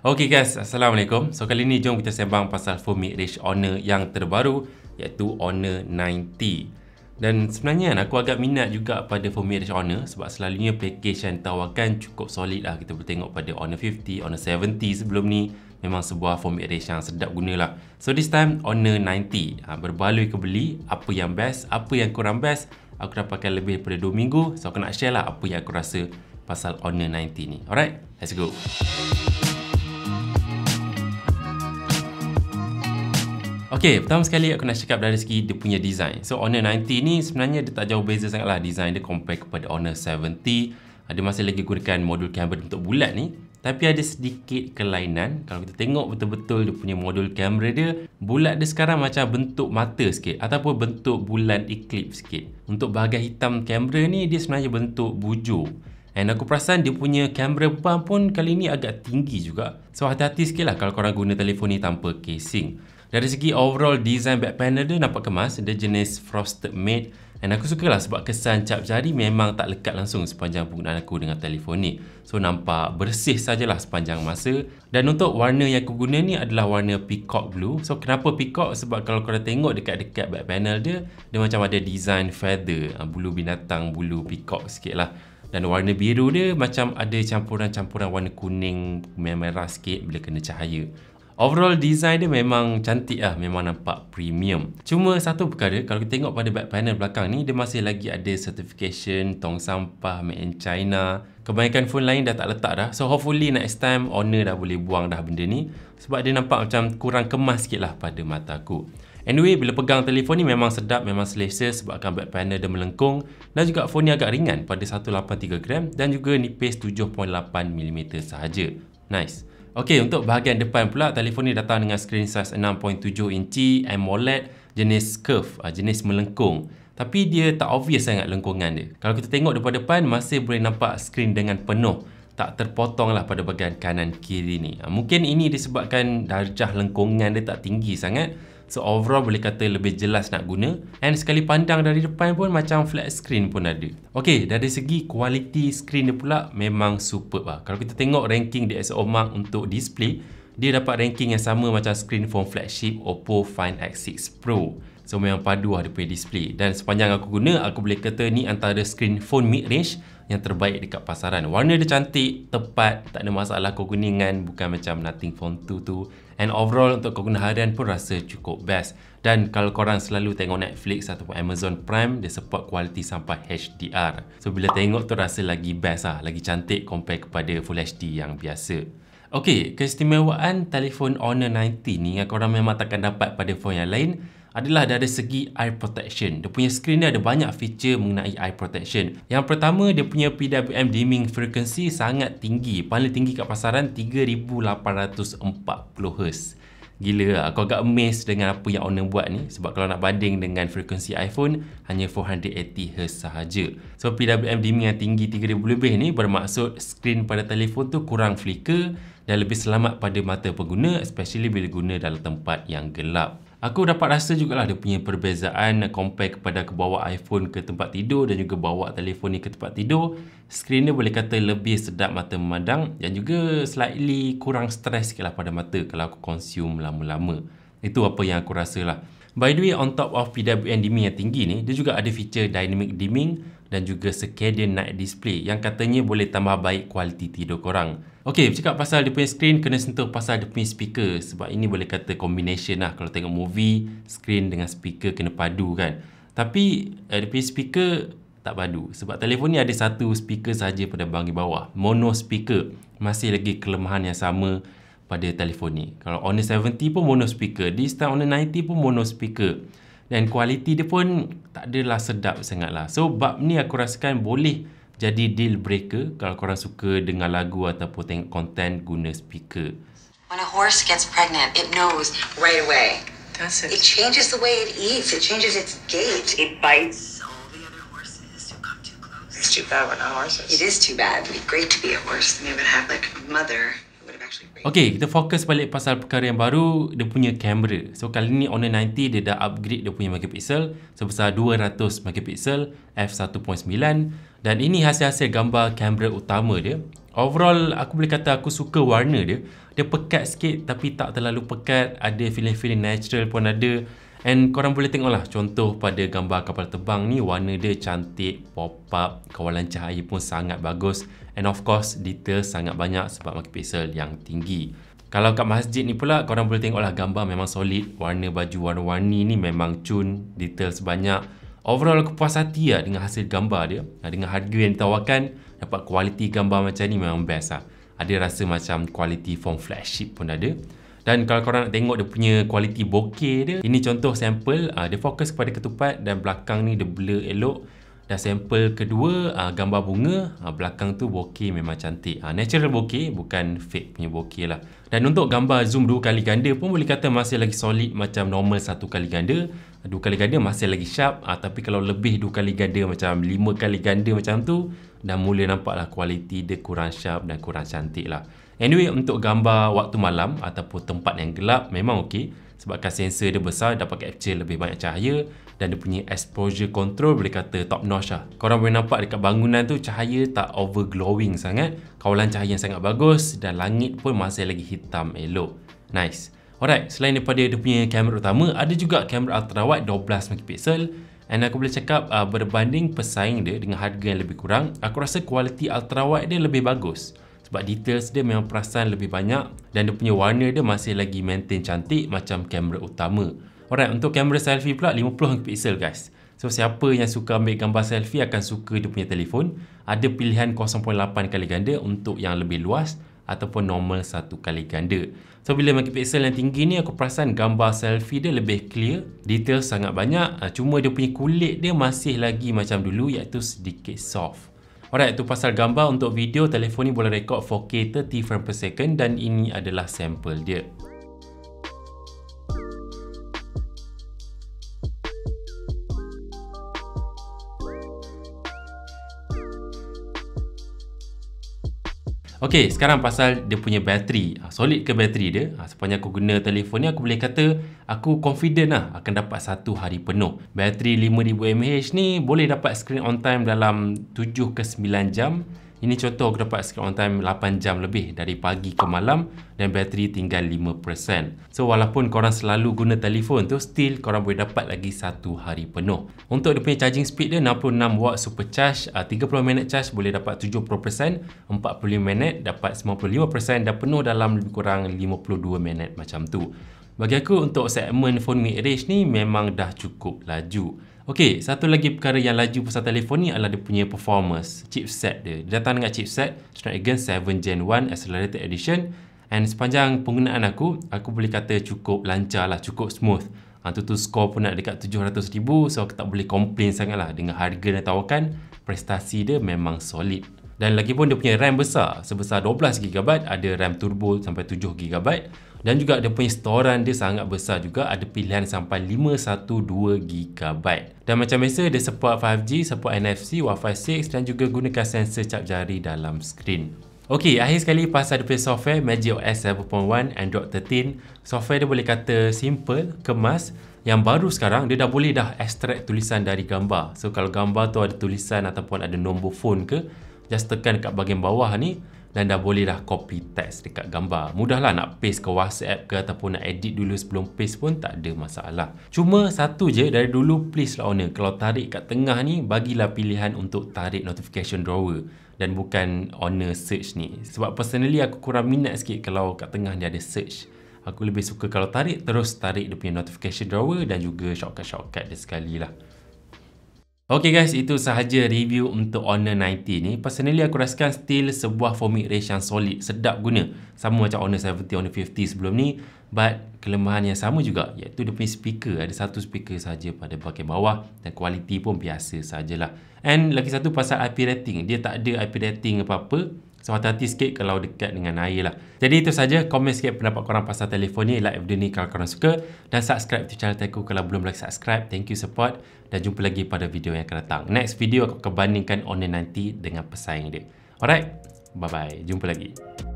Okay guys, Assalamualaikum. So kali ni jom kita sembang pasal Fomic Rich Honor yang terbaru iaitu Honor 90. Dan sebenarnya kan, aku agak minat juga pada Fomic Rich Honor sebab selalunya package yang ditawarkan cukup solid lah. Kita boleh tengok pada Honor 50, Honor 70 sebelum ni memang sebuah Fomic Rich yang sedap lah. So this time Honor 90. Ha, berbaloi ke beli, apa yang best, apa yang kurang best. Aku dah pakai lebih daripada 2 minggu so aku nak share lah apa yang aku rasa pasal Honor 90 ni. Alright, Let's go. Okay, pertama sekali aku nak cakap dari segi dia punya design. So, Honor 90 ni sebenarnya dia tak jauh beza sangat lah. Design dia compare kepada Honor 70. Ada masih lagi gunakan modul kamera bentuk bulat ni. Tapi ada sedikit kelainan. Kalau kita tengok betul-betul dia punya modul kamera dia, bulat dia sekarang macam bentuk mata sikit. Ataupun bentuk bulan eclipse sikit. Untuk bahagian hitam kamera ni, dia sebenarnya bentuk bujur. Dan aku perasan dia punya kamera pump pun kali ni agak tinggi juga. So, hati-hati sikit lah kalau korang guna telefon ni tanpa casing. Dari segi overall design back panel dia nampak kemas Dia jenis frosted mate, dan aku suka lah sebab kesan cap jari memang tak lekat langsung sepanjang penggunaan aku dengan telefon ni. So nampak bersih sajalah sepanjang masa. Dan untuk warna yang aku guna ni adalah warna peacock blue. So kenapa peacock? Sebab kalau korang tengok dekat-dekat back panel dia, dia macam ada design feather. Ah, bulu binatang, bulu peacock sikit lah. Dan warna biru dia macam ada campuran-campuran warna kuning merah-merah sikit bila kena cahaya. Overall design dia memang cantik lah Memang nampak premium Cuma satu perkara Kalau kita tengok pada back panel belakang ni Dia masih lagi ada certification Tong sampah made in China Kebanyakan phone lain dah tak letak dah So hopefully next time Owner dah boleh buang dah benda ni Sebab dia nampak macam kurang kemas sikit lah pada mata aku Anyway, bila pegang telefon ni memang sedap, memang selesa sebabkan back panel dia melengkung dan juga phone ni agak ringan pada 183 gram dan juga nipis 7.8mm sahaja. Nice. Okey, untuk bahagian depan pula, telefon ni datang dengan skrin size 6.7 inci, AMOLED, jenis curve, ah, jenis melengkung. Tapi dia tak obvious sangat lengkungan dia. Kalau kita tengok depan-depan, masih boleh nampak skrin dengan penuh. Tak terpotong lah pada bahagian kanan-kiri ni. Ah, mungkin ini disebabkan darjah lengkungan dia tak tinggi sangat. So overall boleh kata lebih jelas nak guna And sekali pandang dari depan pun macam flat screen pun ada Okay dari segi kualiti screen dia pula memang superb lah Kalau kita tengok ranking DxO Mark untuk display Dia dapat ranking yang sama macam screen phone flagship Oppo Find X6 Pro semua yang padu lah dia punya display dan sepanjang aku guna aku boleh kata ni antara screen phone mid range yang terbaik dekat pasaran warna dia cantik tepat tak ada masalah kau guningan bukan macam nothing phone tu tu and overall untuk kau guna harian pun rasa cukup best dan kalau korang selalu tengok Netflix ataupun Amazon Prime dia support kualiti sampai HDR so bila tengok tu rasa lagi best lah lagi cantik compare kepada Full HD yang biasa Okey, keistimewaan telefon Honor 90 ni yang korang memang takkan dapat pada phone yang lain adalah dari segi eye protection. Dia punya screen dia ada banyak feature mengenai eye protection. Yang pertama, dia punya PWM dimming frequency sangat tinggi. Paling tinggi kat pasaran 3840Hz. Gila lah. Aku agak amazed dengan apa yang owner buat ni. Sebab kalau nak banding dengan frekuensi iPhone, hanya 480Hz sahaja. So, PWM dimming yang tinggi 3000 lebih ni bermaksud skrin pada telefon tu kurang flicker dan lebih selamat pada mata pengguna especially bila guna dalam tempat yang gelap. Aku dapat rasa jugalah dia punya perbezaan compare kepada aku bawa iPhone ke tempat tidur dan juga bawa telefon ni ke tempat tidur. skrin dia boleh kata lebih sedap mata memandang dan juga slightly kurang stres sikit lah pada mata kalau aku consume lama-lama. Itu apa yang aku rasa lah. By the way, on top of PWM dimming yang tinggi ni, dia juga ada feature dynamic dimming dan juga circadian night display yang katanya boleh tambah baik kualiti tidur korang. Okay, bercakap pasal dia punya screen, kena sentuh pasal dia punya speaker. Sebab ini boleh kata combination lah. Kalau tengok movie, screen dengan speaker kena padu kan. Tapi, uh, dia punya speaker tak padu. Sebab telefon ni ada satu speaker saja pada bahagian bawah. Mono speaker. Masih lagi kelemahan yang sama pada telefon ni. Kalau Honor 70 pun mono speaker. Di start Honor 90 pun mono speaker. Dan kualiti dia pun tak adalah sedap sangat lah. So, bab ni aku rasakan boleh jadi deal breaker kalau korang suka dengar lagu ataupun tengok konten guna speaker. When a horse gets pregnant, it knows right away. Does it? It changes the way it eats. It changes its gait. It bites all the other horses who come too close. It's too bad when a horse It is too bad. It'd be great to be a horse. Maybe it'd have like a mother. Okay, kita fokus balik pasal perkara yang baru, dia punya kamera. So, kali ni Honor 90 dia dah upgrade dia punya megapixel sebesar 200 megapixel f1.9 dan ini hasil-hasil gambar kamera utama dia. Overall, aku boleh kata aku suka warna dia. Dia pekat sikit tapi tak terlalu pekat, ada feeling-feeling natural pun ada. And korang boleh tengok lah contoh pada gambar kapal terbang ni warna dia cantik, pop up, kawalan cahaya pun sangat bagus and of course detail sangat banyak sebab megapixel yang tinggi. Kalau kat masjid ni pula korang boleh tengok lah gambar memang solid, warna baju warna-warni ni memang cun, detail sebanyak. Overall aku puas hati lah dengan hasil gambar dia. Dengan harga yang ditawarkan, dapat kualiti gambar macam ni memang best lah. Ada rasa macam kualiti form flagship pun ada dan kalau korang nak tengok dia punya kualiti bokeh dia ini contoh sampel uh, dia fokus kepada ketupat dan belakang ni dia blur elok dan sampel kedua uh, gambar bunga uh, belakang tu bokeh memang cantik uh, natural bokeh bukan fake punya bokeh lah dan untuk gambar zoom dua kali ganda pun boleh kata masih lagi solid macam normal satu kali ganda dua kali ganda masih lagi sharp uh, tapi kalau lebih dua kali ganda macam lima kali ganda macam tu dah mula nampaklah kualiti dia kurang sharp dan kurang cantik lah Anyway, untuk gambar waktu malam ataupun tempat yang gelap memang okey sebabkan sensor dia besar dapat capture lebih banyak cahaya dan dia punya exposure control boleh kata top notch lah. Korang boleh nampak dekat bangunan tu cahaya tak over glowing sangat, kawalan cahaya yang sangat bagus dan langit pun masih lagi hitam elok. Nice. Alright, selain daripada dia punya kamera utama, ada juga kamera ultrawide 12MP And aku boleh cakap uh, berbanding pesaing dia dengan harga yang lebih kurang, aku rasa kualiti ultrawide dia lebih bagus sebab details dia memang perasan lebih banyak dan dia punya warna dia masih lagi maintain cantik macam kamera utama. Alright, untuk kamera selfie pula 50MP guys. So, siapa yang suka ambil gambar selfie akan suka dia punya telefon. Ada pilihan 0.8 kali ganda untuk yang lebih luas ataupun normal satu kali ganda. So, bila MP yang tinggi ni aku perasan gambar selfie dia lebih clear. Detail sangat banyak. Ah, cuma dia punya kulit dia masih lagi macam dulu iaitu sedikit soft. Alright, tu pasal gambar untuk video telefon ni boleh rekod 4K 30 frames per second dan ini adalah sampel dia. Ok, sekarang pasal dia punya bateri ah, Solid ke bateri dia ah, Sepanjang aku guna telefon ni Aku boleh kata Aku confident lah Akan dapat satu hari penuh Bateri 5000 mAh ni Boleh dapat screen on time dalam 7 ke 9 jam ini contoh aku dapat screen on time 8 jam lebih dari pagi ke malam dan bateri tinggal 5%. So walaupun korang selalu guna telefon tu still korang boleh dapat lagi 1 hari penuh. Untuk dia punya charging speed dia 66W super charge, 30 minit charge boleh dapat 70%, 45 minit dapat 95% dan penuh dalam lebih kurang 52 minit macam tu. Bagi aku untuk segmen phone mid range ni memang dah cukup laju. Okey, satu lagi perkara yang laju pasal telefon ni adalah dia punya performance, chipset dia. Dia datang dengan chipset Snapdragon 7 Gen 1 Accelerated Edition and sepanjang penggunaan aku, aku boleh kata cukup lancar lah, cukup smooth. Ha, tu tu skor pun nak dekat 700,000 so aku tak boleh complain sangat lah dengan harga dan tawakan, prestasi dia memang solid. Dan lagi pun dia punya RAM besar, sebesar 12GB, ada RAM turbo sampai 7GB dan juga dia punya storan dia sangat besar juga ada pilihan sampai 512GB dan macam biasa dia support 5G, support NFC, Wi-Fi 6 dan juga gunakan sensor cap jari dalam skrin ok akhir sekali pasal dia punya software Magic OS 7.1 Android 13 software dia boleh kata simple, kemas yang baru sekarang dia dah boleh dah extract tulisan dari gambar so kalau gambar tu ada tulisan ataupun ada nombor phone ke just tekan kat bahagian bawah ni dan dah boleh dah copy text dekat gambar. Mudahlah nak paste ke WhatsApp ke ataupun nak edit dulu sebelum paste pun tak ada masalah. Cuma satu je dari dulu please lah owner kalau tarik kat tengah ni bagilah pilihan untuk tarik notification drawer dan bukan owner search ni. Sebab personally aku kurang minat sikit kalau kat tengah ni ada search. Aku lebih suka kalau tarik terus tarik dia punya notification drawer dan juga shortcut-shortcut dia sekali lah. Ok guys, itu sahaja review untuk Honor 90 ni. Personally, aku rasakan still sebuah foaming race yang solid, sedap guna. Sama macam Honor 70, Honor 50 sebelum ni. But, kelemahan yang sama juga, iaitu dia punya speaker. Ada satu speaker saja pada bahagian bawah dan kualiti pun biasa sajalah. And, lagi satu pasal IP rating. Dia tak ada IP rating apa-apa. So hati-hati sikit kalau dekat dengan air lah. Jadi itu saja komen sikit pendapat korang pasal telefon ni. Like video ni kalau korang suka. Dan subscribe to channel Teku kalau belum lagi subscribe. Thank you support. Dan jumpa lagi pada video yang akan datang. Next video aku akan bandingkan online nanti dengan pesaing dia. Alright, bye-bye. Jumpa lagi.